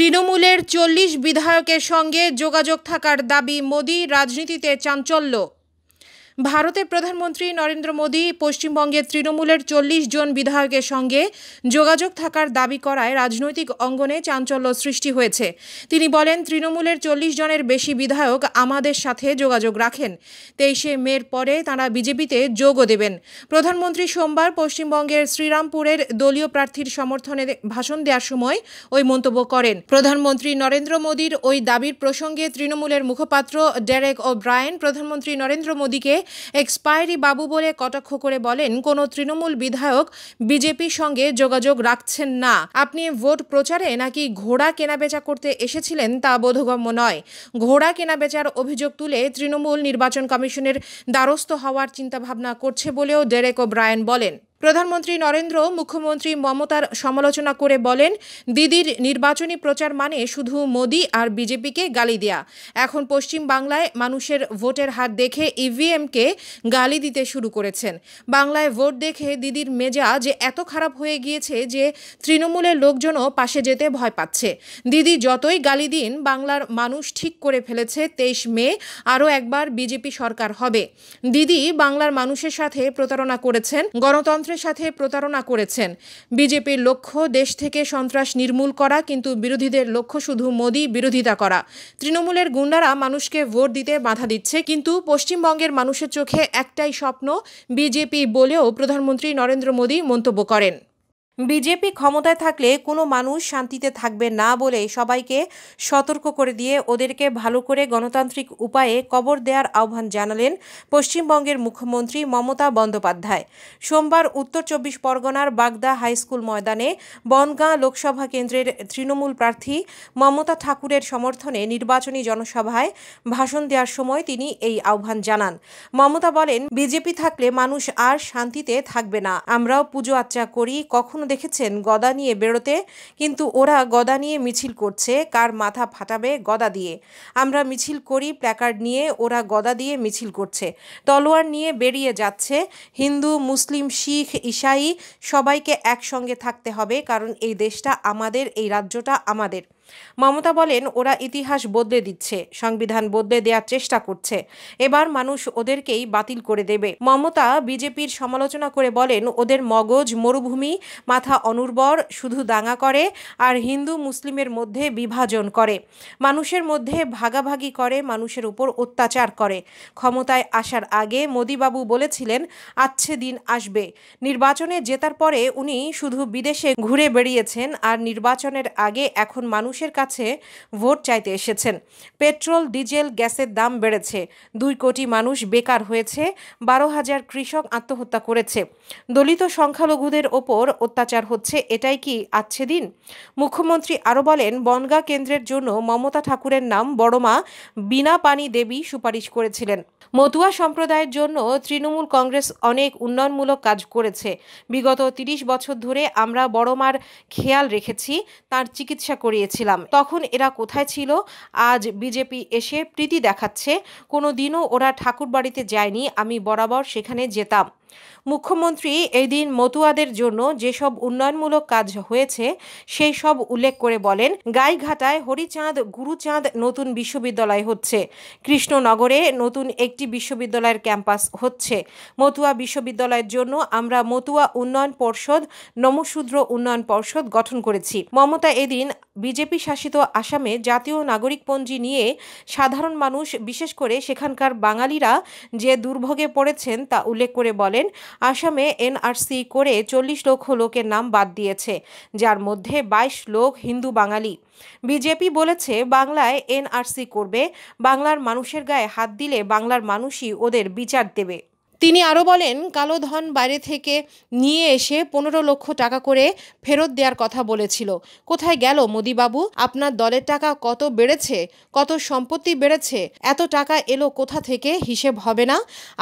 তৃণমূলের চল্লিশ বিধায়কের সঙ্গে যোগাযোগ থাকার দাবি মোদি রাজনীতিতে চাঞ্চল্য ভারতের প্রধানমন্ত্রী নরেন্দ্র মোদী পশ্চিমবঙ্গের তৃণমূলের চল্লিশ জন বিধায়কের সঙ্গে যোগাযোগ থাকার দাবি করায় রাজনৈতিক অঙ্গনে চাঞ্চল্য সৃষ্টি হয়েছে তিনি বলেন তৃণমূলের চল্লিশ জনের বেশি বিধায়ক আমাদের সাথে যোগাযোগ রাখেন তেইশে মের পরে তাঁরা বিজেপিতে যোগও দেবেন প্রধানমন্ত্রী সোমবার পশ্চিমবঙ্গের শ্রীরামপুরের দলীয় প্রার্থীর সমর্থনে ভাষণ দেওয়ার সময় ওই মন্তব্য করেন প্রধানমন্ত্রী নরেন্দ্র মোদীর ওই দাবির প্রসঙ্গে তৃণমূলের মুখপাত্র ডেরেক ও ব্রায়েন প্রধানমন্ত্রী নরেন্দ্র মোদীকে এক্সপায়ারি বাবু বলে কটাক্ষ করে বলেন কোনো তৃণমূল বিধায়ক বিজেপির সঙ্গে যোগাযোগ রাখছেন না আপনি ভোট প্রচারে নাকি ঘোড়া কেনাবেচা করতে এসেছিলেন তা বোধগম্য নয় ঘোড়া কেনাবেচার অভিযোগ তুলে তৃণমূল নির্বাচন কমিশনের দ্বারস্থ হওয়ার চিন্তাভাবনা করছে বলেও ডেরেক ও ব্রায়েন বলেন প্রধানমন্ত্রী নরেন্দ্র মুখ্যমন্ত্রী মমতার সমালোচনা করে বলেন দিদির নির্বাচনী প্রচার মানে শুধু মোদি আর বিজেপিকে গালি দেয়া এখন পশ্চিম বাংলায় মানুষের ভোটের হাত দেখে ইভিএমকে e গালি দিতে শুরু করেছেন বাংলায় ভোট দেখে দিদির মেজা যে এত খারাপ হয়ে গিয়েছে যে তৃণমূলের লোকজনও পাশে যেতে ভয় পাচ্ছে দিদি যতই গালি দিন বাংলার মানুষ ঠিক করে ফেলেছে তেইশ মে আরও একবার বিজেপি সরকার হবে দিদি বাংলার মানুষের সাথে প্রতারণা করেছেন গণতন্ত্র ষড়যন্ত্রের সাথে প্রতারণা করেছেন বিজেপির লক্ষ্য দেশ থেকে সন্ত্রাস নির্মূল করা কিন্তু বিরোধীদের লক্ষ্য শুধু মোদী বিরোধিতা করা তৃণমূলের গুন্ডারা মানুষকে ভোট দিতে বাধা দিচ্ছে কিন্তু পশ্চিমবঙ্গের মানুষের চোখে একটাই স্বপ্ন বিজেপি বলেও প্রধানমন্ত্রী নরেন্দ্র মোদী মন্তব্য করেন বিজেপি ক্ষমতায় থাকলে কোনো মানুষ শান্তিতে থাকবে না বলে সবাইকে সতর্ক করে দিয়ে ওদেরকে ভালো করে গণতান্ত্রিক উপায়ে কবর দেওয়ার আহ্বান জানালেন পশ্চিমবঙ্গের মুখ্যমন্ত্রী মমতা বন্দ্যোপাধ্যায় সোমবার উত্তর চব্বিশ পরগনার বাগদা হাইস্কুল ময়দানে বনগাঁ লোকসভা কেন্দ্রের তৃণমূল প্রার্থী মমতা ঠাকুরের সমর্থনে নির্বাচনী জনসভায় ভাষণ দেওয়ার সময় তিনি এই আহ্বান জানান মমতা বলেন বিজেপি থাকলে মানুষ আর শান্তিতে থাকবে না আমরাও পুজো আচ্চা করি কখনো দেখেছেন গদা নিয়ে বেরোতে কিন্তু ওরা গদা নিয়ে মিছিল করছে কার মাথা ফাটাবে গদা দিয়ে আমরা মিছিল করি প্ল্যাকার্ড নিয়ে ওরা গদা দিয়ে মিছিল করছে তলোয়ার নিয়ে বেরিয়ে যাচ্ছে হিন্দু মুসলিম শিখ ইসাই সবাইকে একসঙ্গে থাকতে হবে কারণ এই দেশটা আমাদের এই রাজ্যটা আমাদের মমতা বলেন ওরা ইতিহাস বদলে দিচ্ছে সংবিধান বদলে দেওয়ার চেষ্টা করছে এবার মানুষ ওদেরকেই বাতিল করে দেবে মমতা বিজেপির সমালোচনা করে বলেন ওদের মগজ মরুভূমি মাথা অনুর্বর শুধু দাঙ্গা করে আর হিন্দু মুসলিমের মধ্যে বিভাজন করে মানুষের মধ্যে ভাগাভাগি করে মানুষের উপর অত্যাচার করে ক্ষমতায় আসার আগে মোদিবাবু বলেছিলেন আচ্ছে দিন আসবে নির্বাচনে জেতার পরে উনি শুধু বিদেশে ঘুরে বেড়িয়েছেন আর নির্বাচনের আগে এখন মানুষ মানুষের কাছে ভোট চাইতে এসেছেন পেট্রোল ডিজেল গ্যাসের দাম বেড়েছে দুই কোটি মানুষ বেকার হয়েছে বারো হাজার কৃষক আত্মহত্যা করেছে দলিত সংখ্যালঘুদের ওপর অত্যাচার হচ্ছে এটাই কি আচ্ছে দিন মুখ্যমন্ত্রী আরও বলেন বনগা কেন্দ্রের জন্য মমতা ঠাকুরের নাম বড়মা বিনা পানি দেবী সুপারিশ করেছিলেন মতুয়া সম্প্রদায়ের জন্য তৃণমূল কংগ্রেস অনেক উন্নয়নমূলক কাজ করেছে বিগত তিরিশ বছর ধরে আমরা বড়মার খেয়াল রেখেছি তার চিকিৎসা করিয়েছিলাম ছিলাম তখন এরা কোথায় ছিল আজ বিজেপি এসে প্রীতি দেখাচ্ছে কোনো দিনও ওরা ঠাকুর বাড়িতে যায়নি আমি বরাবর সেখানে যেতাম মুখ্যমন্ত্রী এই দিন মতুয়াদের জন্য যেসব উন্নয়নমূলক কাজ হয়েছে সেই সব উল্লেখ করে বলেন গাইঘাটায় হরিচাঁদ গুরুচাঁদ নতুন বিশ্ববিদ্যালয় হচ্ছে কৃষ্ণনগরে নতুন একটি বিশ্ববিদ্যালয়ের ক্যাম্পাস হচ্ছে মতুয়া বিশ্ববিদ্যালয়ের জন্য আমরা মতুয়া উন্নয়ন পর্ষদ নমশূদ্র উন্নয়ন পর্ষদ গঠন করেছি মমতা এদিন বিজেপি শাসিত আসামে জাতীয় নাগরিকপঞ্জি নিয়ে সাধারণ মানুষ বিশেষ করে সেখানকার বাঙালিরা যে দুর্ভোগে পড়েছেন তা উল্লেখ করে বলেন আসামে এনআরসি করে চল্লিশ লক্ষ লোকের নাম বাদ দিয়েছে যার মধ্যে বাইশ লোক হিন্দু বাঙালি বিজেপি বলেছে বাংলায় এনআরসি করবে বাংলার মানুষের গায়ে হাত দিলে বাংলার মানুষই ওদের বিচার দেবে তিনি আরও বলেন কালো ধন বাইরে থেকে নিয়ে এসে পনেরো লক্ষ টাকা করে ফেরত দেওয়ার কথা বলেছিল কোথায় গেল মোদিবাবু আপনার দলের টাকা কত বেড়েছে কত সম্পত্তি বেড়েছে এত টাকা এলো কোথা থেকে হিসেব হবে না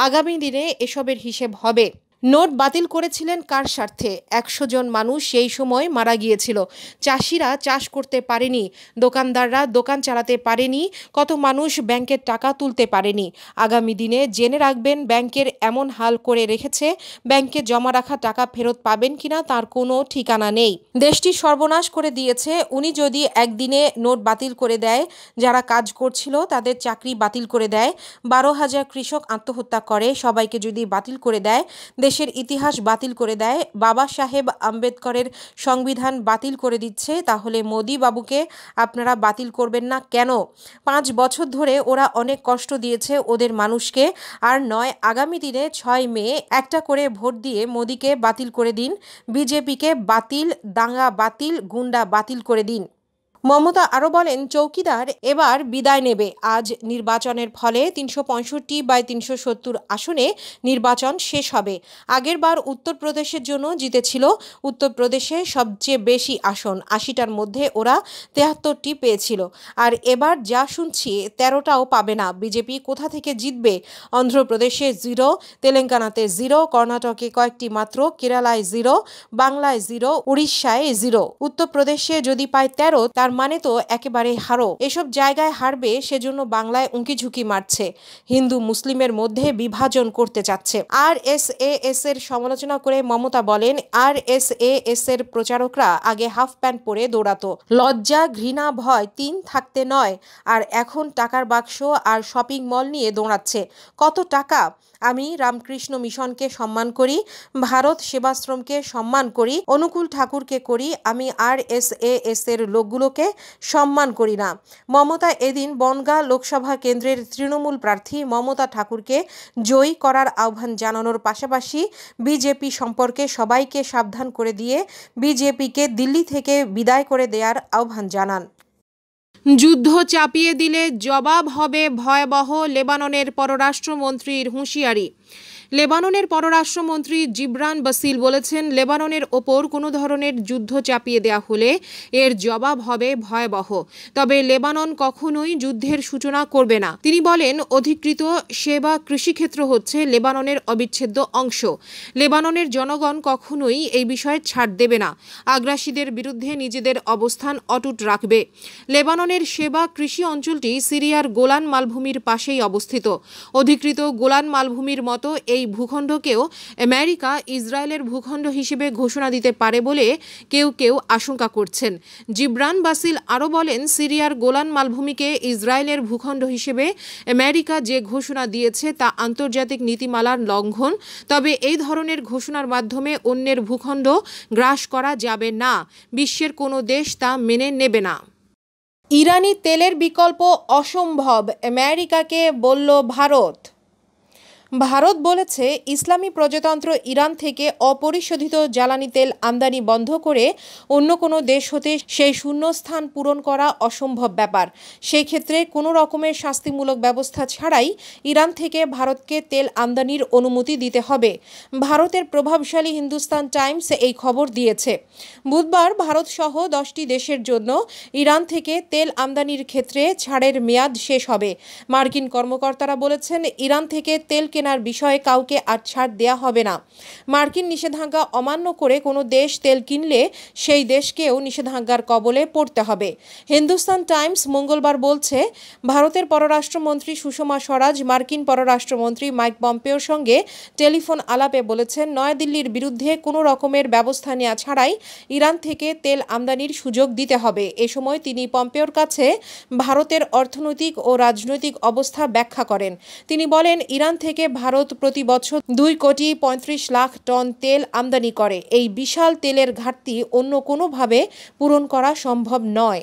আগামী দিনে এসবের হিসেব হবে নোট বাতিল করেছিলেন কার স্বার্থে একশো জন মানুষ সেই সময় মারা গিয়েছিল চাষিরা চাষ করতে পারেনি দোকানদাররা দোকান চালাতে পারেনি কত মানুষ ব্যাংকের টাকা তুলতে পারেনি আগামী দিনে জেনে রাখবেন ব্যাংকের এমন হাল করে রেখেছে ব্যাংকে জমা রাখা টাকা ফেরত পাবেন কিনা তার কোনো ঠিকানা নেই দেশটি সর্বনাশ করে দিয়েছে উনি যদি একদিনে নোট বাতিল করে দেয় যারা কাজ করছিল তাদের চাকরি বাতিল করে দেয় বারো হাজার কৃষক আত্মহত্যা করে সবাইকে যদি বাতিল করে দেয় দেশের ইতিহাস বাতিল করে দেয় বাবা সাহেব আম্বেদকরের সংবিধান বাতিল করে দিচ্ছে তাহলে মোদি বাবুকে আপনারা বাতিল করবেন না কেন পাঁচ বছর ধরে ওরা অনেক কষ্ট দিয়েছে ওদের মানুষকে আর নয় আগামী দিনে ছয় মে একটা করে ভোট দিয়ে মোদিকে বাতিল করে দিন বিজেপিকে বাতিল দাঙ্গা বাতিল গুন্ডা বাতিল করে দিন মমতা আরও বলেন চৌকিদার এবার বিদায় নেবে আজ নির্বাচনের ফলে তিনশো পঁয়ষট্টি বাই তিনশো সত্তর আসনে নির্বাচন শেষ হবে আগের বার উত্তরপ্রদেশের জন্য জিতেছিল উত্তরপ্রদেশে সবচেয়ে বেশি আসন আশিটার মধ্যে ওরা তেহাত্তরটি পেয়েছিল আর এবার যা শুনছি তেরোটাও পাবে না বিজেপি কোথা থেকে জিতবে অন্ধ্রপ্রদেশে জিরো তেলেঙ্গানাতে জিরো কর্ণাটকে কয়েকটি মাত্র কেরালায় জিরো বাংলায় জিরো উড়িষ্যায় জিরো উত্তরপ্রদেশে যদি পায় তেরো তার তার মানে তো একেবারে হারো এসব জায়গায় হারবে সেজন্য বাংলায় উঁকি ঝুঁকি মারছে হিন্দু মুসলিমের মধ্যে বিভাজন করতে চাচ্ছে আর এস এ এস এর সমালোচনা করে মমতা বলেন আর এস এ এস এর প্রচারকরা আগে হাফ প্যান্ট পরে দৌড়াতো লজ্জা ঘৃণা ভয় তিন থাকতে নয় আর এখন টাকার বাক্স আর শপিং মল নিয়ে দৌড়াচ্ছে কত টাকা আমি রামকৃষ্ণ মিশনকে সম্মান করি ভারত সেবাশ্রমকে সম্মান করি অনুকূল ঠাকুরকে করি আমি আর এস এ এস এর লোকগুলোকে দলকে সম্মান করি না মমতা এদিন বনগাঁ লোকসভা কেন্দ্রের তৃণমূল প্রার্থী মমতা ঠাকুরকে জয়ী করার আহ্বান জানানোর পাশাপাশি বিজেপি সম্পর্কে সবাইকে সাবধান করে দিয়ে বিজেপিকে দিল্লি থেকে বিদায় করে দেওয়ার আহ্বান জানান যুদ্ধ চাপিয়ে দিলে জবাব হবে ভয়াবহ লেবাননের পররাষ্ট্রমন্ত্রীর হুঁশিয়ারি লেবাননের পররাষ্ট্রমন্ত্রী জিবরান বাসিল বলেছেন লেবাননের ওপর কোনো ধরনের যুদ্ধ চাপিয়ে দেয়া হলে এর জবাব হবে ভয়াবহ তবে লেবানন কখনোই যুদ্ধের সূচনা করবে না তিনি বলেন অধিকৃত সেবা কৃষিক্ষেত্র হচ্ছে লেবাননের অবিচ্ছেদ্য অংশ লেবাননের জনগণ কখনোই এই বিষয়ে ছাড় দেবে না আগ্রাসীদের বিরুদ্ধে নিজেদের অবস্থান অটুট রাখবে লেবাননের সেবা কৃষি অঞ্চলটি সিরিয়ার গোলান মালভূমির পাশেই অবস্থিত অধিকৃত গোলান মালভূমির মতো এই এই ভূখণ্ডকেও আমেরিকা ইসরায়েলের ভূখণ্ড হিসেবে ঘোষণা দিতে পারে বলে কেউ কেউ আশঙ্কা করছেন জিব্রান বাসিল আরও বলেন সিরিয়ার গোলান মালভূমিকে ইসরায়েলের ভূখণ্ড হিসেবে আমেরিকা যে ঘোষণা দিয়েছে তা আন্তর্জাতিক নীতিমালার লঙ্ঘন তবে এই ধরনের ঘোষণার মাধ্যমে অন্যের ভূখণ্ড গ্রাস করা যাবে না বিশ্বের কোনো দেশ তা মেনে নেবে না ইরানি তেলের বিকল্প অসম্ভব আমেরিকাকে বলল ভারত ভারত বলেছে ইসলামী প্রজাতন্ত্র ইরান থেকে অপরিশোধিত জ্বালানি তেল আমদানি বন্ধ করে অন্য কোনো দেশ হতে সেই শূন্যস্থান পূরণ করা অসম্ভব ব্যাপার সেই ক্ষেত্রে কোনো রকমের শাস্তিমূলক ব্যবস্থা ছাড়াই ইরান থেকে ভারতকে তেল আমদানির অনুমতি দিতে হবে ভারতের প্রভাবশালী হিন্দুস্তান টাইমস এই খবর দিয়েছে বুধবার ভারতসহ দশটি দেশের জন্য ইরান থেকে তেল আমদানির ক্ষেত্রে ছাড়ের মেয়াদ শেষ হবে মার্কিন কর্মকর্তারা বলেছেন ইরান থেকে তেলকে কেনার বিষয়ে কাউকে আর ছাড় দেয়া হবে না মার্কিন নিষেধাজ্ঞা অমান্য করে কোনো দেশ তেল কিনলে সেই দেশকেও নিষেধাজ্ঞার কবলে পড়তে হবে হিন্দুস্তান টাইমস মঙ্গলবার বলছে ভারতের পররাষ্ট্রমন্ত্রী সুষমা স্বরাজ মার্কিন পররাষ্ট্রমন্ত্রী মাইক পম্পেওর সঙ্গে টেলিফোন আলাপে বলেছেন নয়াদিল্লির বিরুদ্ধে কোনো রকমের ব্যবস্থা নেওয়া ছাড়াই ইরান থেকে তেল আমদানির সুযোগ দিতে হবে এ সময় তিনি পম্পেওর কাছে ভারতের অর্থনৈতিক ও রাজনৈতিক অবস্থা ব্যাখ্যা করেন তিনি বলেন ইরান থেকে ভারত প্রতি বছর দুই কোটি পঁয়ত্রিশ লাখ টন তেল আমদানি করে এই বিশাল তেলের ঘাটতি অন্য কোনোভাবে পূরণ করা সম্ভব নয়